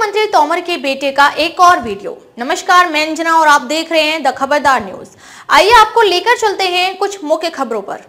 मंत्री तोमर के बेटे का एक और वीडियो नमस्कार मैं अंजना और आप देख रहे हैं द खबरदार न्यूज आइए आपको लेकर चलते हैं कुछ मुख्य खबरों पर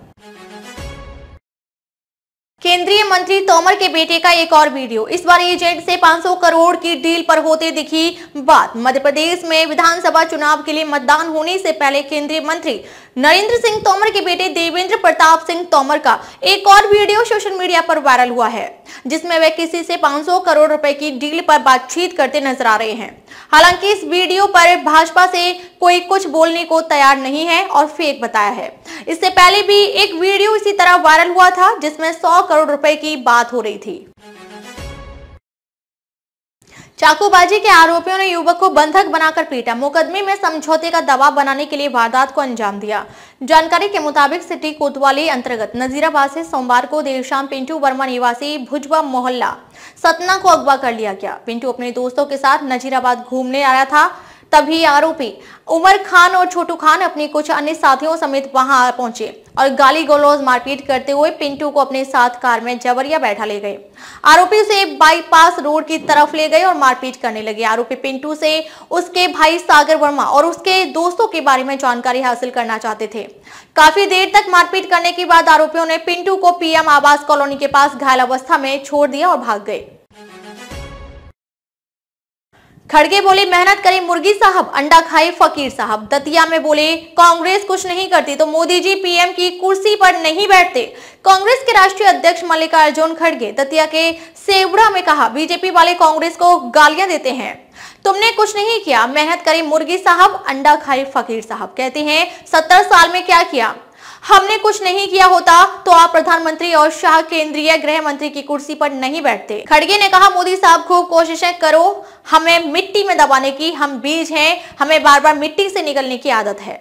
केंद्रीय मंत्री तोमर के बेटे का एक और वीडियो इस बार एजेंट से 500 करोड़ की डील पर होते दिखी बात मध्य प्रदेश में विधानसभा चुनाव के लिए मतदान होने से पहले केंद्रीय मंत्री नरेंद्र सिंह तोमर के बेटे देवेंद्र प्रताप सिंह तोमर का एक और वीडियो सोशल मीडिया पर वायरल हुआ है जिसमें वे किसी से 500 करोड़ रुपए की डील पर बातचीत करते नजर आ रहे हैं हालांकि इस वीडियो पर भाजपा से कोई कुछ बोलने को तैयार नहीं है और फेक बताया है इससे पहले भी एक वीडियो इसी तरह वायरल हुआ था जिसमें सौ करोड़ रुपए की बात हो रही थी चाकूबाजी के आरोपियों ने युवक को बंधक बनाकर पीटा मुकदमे में समझौते का दबाव बनाने के लिए वारदात को अंजाम दिया जानकारी के मुताबिक सिटी कोतवाली अंतर्गत नजीराबाद से सोमवार को देर शाम पिंटू वर्मा निवासी भुजवा मोहल्ला सतना को अगवा कर लिया गया पिंटू अपने दोस्तों के साथ नजीराबाद घूमने आया था तभी आरोपी उमर खान और छोटू खान अपने कुछ अन्य साथियों समेत वहां पहुंचे और गाली गलौज मारपीट करते हुए पिंटू को अपने साथ कार में जबरिया बैठा ले गए आरोपी उसे बाईपास रोड की तरफ ले गए और मारपीट करने लगे आरोपी पिंटू से उसके भाई सागर वर्मा और उसके दोस्तों के बारे में जानकारी हासिल करना चाहते थे काफी देर तक मारपीट करने के बाद आरोपियों ने पिंटू को पीएम आवास कॉलोनी के पास घायल अवस्था में छोड़ दिया और भाग गए खड़गे बोले मेहनत करें मुर्गी साहब अंडा खाए फकीर साहब दतिया में बोले कांग्रेस कुछ नहीं करती तो मोदी जी पीएम की कुर्सी पर नहीं बैठते कांग्रेस के राष्ट्रीय अध्यक्ष मल्लिकार्जुन खड़गे दतिया के सेवड़ा में कहा बीजेपी वाले कांग्रेस को गालियां देते हैं तुमने कुछ नहीं किया मेहनत करी मुर्गी साहब अंडा खाए फकीर साहब कहते हैं सत्तर साल में क्या किया हमने कुछ नहीं किया होता तो आप प्रधानमंत्री और शाह केंद्रीय गृह मंत्री की कुर्सी पर नहीं बैठते खड़गे ने कहा मोदी साहब खूब कोशिशें करो हमें मिट्टी में दबाने की हम बीज हैं हमें बार बार मिट्टी से निकलने की आदत है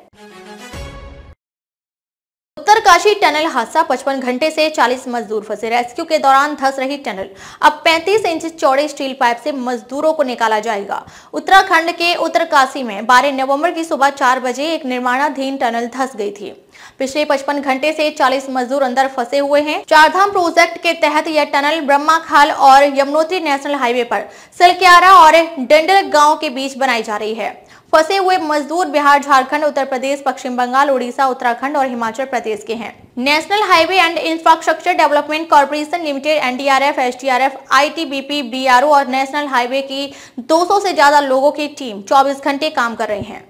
उत्तरकाशी टनल हादसा पचपन घंटे से 40 मजदूर फंसे रेस्क्यू के दौरान धस रही टनल अब 35 इंच चौड़े स्टील पाइप से मजदूरों को निकाला जाएगा उत्तराखंड के उत्तरकाशी में 12 नवंबर की सुबह 4 बजे एक निर्माणाधीन टनल धस गई थी पिछले 55 घंटे से 40 मजदूर अंदर फंसे हुए हैं चारधाम प्रोजेक्ट के तहत यह टनल ब्रह्मा खाल और यमुनोत्री नेशनल हाईवे पर सिलक्यारा और डेंडल गाँव के बीच बनाई जा रही है फंसे हुए मजदूर बिहार झारखंड उत्तर प्रदेश पश्चिम बंगाल उड़ीसा उत्तराखंड और हिमाचल प्रदेश के हैं national highway and infrastructure development corporation limited NDRF SDRF ITBP BRO और नेशनल हाईवे की 200 से ज्यादा लोगों की टीम 24 घंटे काम कर रही है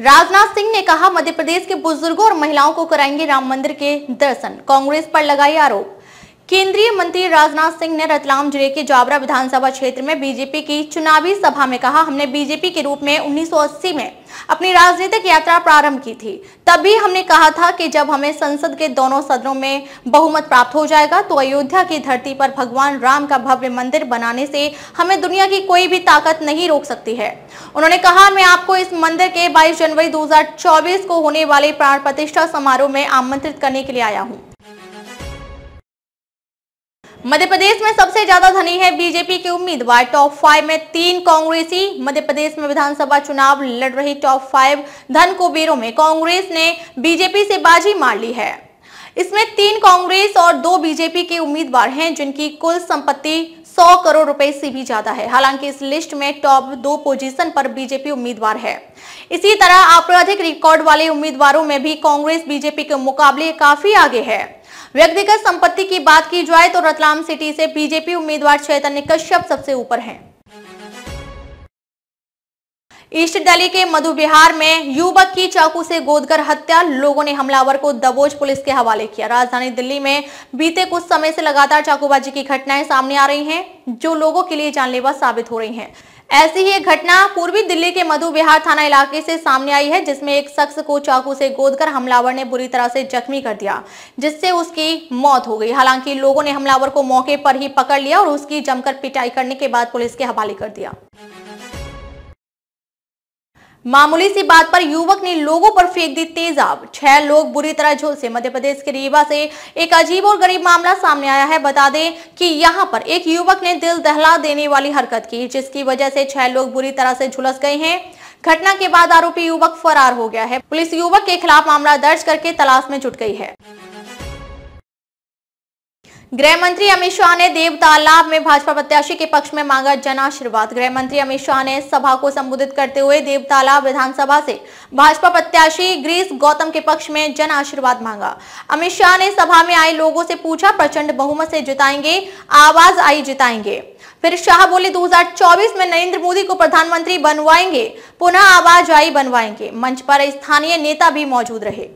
राजनाथ सिंह ने कहा मध्य प्रदेश के बुजुर्गों और महिलाओं को कराएंगे राम मंदिर के दर्शन कांग्रेस पर लगाई आरोप केंद्रीय मंत्री राजनाथ सिंह ने रतलाम जिले के जाबरा विधानसभा क्षेत्र में बीजेपी की चुनावी सभा में कहा हमने बीजेपी के रूप में 1980 में अपनी राजनीतिक यात्रा प्रारंभ की थी तभी हमने कहा था कि जब हमें संसद के दोनों सदनों में बहुमत प्राप्त हो जाएगा तो अयोध्या की धरती पर भगवान राम का भव्य मंदिर बनाने से हमें दुनिया की कोई भी ताकत नहीं रोक सकती है उन्होंने कहा मैं आपको इस मंदिर के बाईस जनवरी दो को होने वाले प्राण प्रतिष्ठा समारोह में आमंत्रित करने के लिए आया हूँ मध्य प्रदेश में सबसे ज्यादा धनी है बीजेपी के उम्मीदवार टॉप फाइव में तीन कांग्रेसी मध्य प्रदेश में विधानसभा चुनाव लड़ रही टॉप फाइव धन कुबेरों में कांग्रेस ने बीजेपी से बाजी मार ली है इसमें तीन कांग्रेस और दो बीजेपी के उम्मीदवार हैं जिनकी कुल संपत्ति 100 करोड़ रुपए से भी ज्यादा है हालांकि इस लिस्ट में टॉप दो पोजीशन पर बीजेपी उम्मीदवार है इसी तरह आपराधिक रिकॉर्ड वाले उम्मीदवारों में भी कांग्रेस बीजेपी के मुकाबले काफी आगे है व्यक्तिगत संपत्ति की बात की जाए तो रतलाम सिटी से बीजेपी उम्मीदवार चैतन्य कश्यप सबसे ऊपर हैं। ईस्ट दिल्ली के मधु बिहार में युवक की चाकू से गोदकर हत्या लोगों ने हमलावर को दबोच पुलिस के हवाले किया राजधानी दिल्ली में बीते कुछ समय से लगातार चाकूबाजी की घटनाएं सामने आ रही हैं जो लोगों के लिए जानलेवा साबित हो रही हैं ऐसी ही एक घटना पूर्वी दिल्ली के मधु विहार थाना इलाके से सामने आई है जिसमें एक शख्स को चाकू से गोदकर हमलावर ने बुरी तरह से जख्मी कर दिया जिससे उसकी मौत हो गई हालांकि लोगों ने हमलावर को मौके पर ही पकड़ लिया और उसकी जमकर पिटाई करने के बाद पुलिस के हवाले कर दिया मामूली सी बात पर युवक ने लोगों पर फेंक दी तेजाब छह लोग बुरी तरह झुलसे मध्य प्रदेश के रीवा से एक अजीब और गरीब मामला सामने आया है बता दें कि यहां पर एक युवक ने दिल दहला देने वाली हरकत की जिसकी वजह से छह लोग बुरी तरह से झुलस गए हैं घटना के बाद आरोपी युवक फरार हो गया है पुलिस युवक के खिलाफ मामला दर्ज करके तलाश में जुट गई है गृह मंत्री अमित शाह ने देव तालाब में भाजपा प्रत्याशी के पक्ष में मांगा जन आशीर्वाद गृह मंत्री अमित शाह ने सभा को संबोधित करते हुए देव तालाब विधानसभा से भाजपा प्रत्याशी ग्रीस गौतम के पक्ष में जन आशीर्वाद मांगा अमित शाह ने सभा में आए लोगों से पूछा प्रचंड बहुमत से जिताएंगे आवाज आई जिताएंगे फिर शाह बोले 2024 में नरेंद्र मोदी को प्रधानमंत्री बनवाएंगे पुनः आवाज आई बनवाएंगे मंच पर स्थानीय नेता भी मौजूद रहे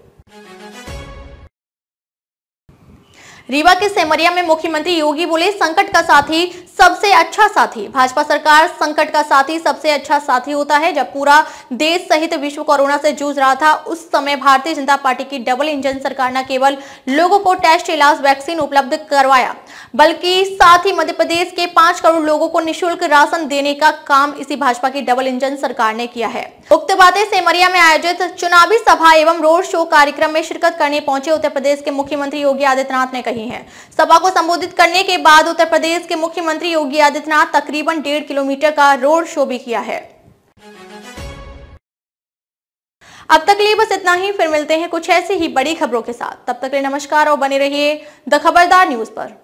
रीवा के सेमरिया में मुख्यमंत्री योगी बोले संकट का साथी सबसे अच्छा साथी भाजपा सरकार संकट का साथी सबसे अच्छा साथी होता है जब पूरा देश सहित विश्व कोरोना से जूझ रहा था उस समय भारतीय जनता पार्टी की डबल इंजन सरकार न केवल लोगों को टेस्ट इलाज वैक्सीन उपलब्ध करवाया बल्कि साथ ही मध्य प्रदेश के पांच करोड़ लोगों को निःशुल्क राशन देने का काम इसी भाजपा की डबल इंजन सरकार ने किया है उक्त बातें सेमरिया में आयोजित चुनावी सभा एवं रोड शो कार्यक्रम में शिरकत करने पहुंचे उत्तर प्रदेश के मुख्यमंत्री योगी आदित्यनाथ ने कही है सभा को संबोधित करने के बाद उत्तर प्रदेश के मुख्यमंत्री मुख्यमंत्री योगी आदित्यनाथ तकरीबन डेढ़ किलोमीटर का रोड शो भी किया है अब तक लिए बस इतना ही फिर मिलते हैं कुछ ऐसी ही बड़ी खबरों के साथ तब तक लिए नमस्कार और बने रहिए द खबरदार न्यूज पर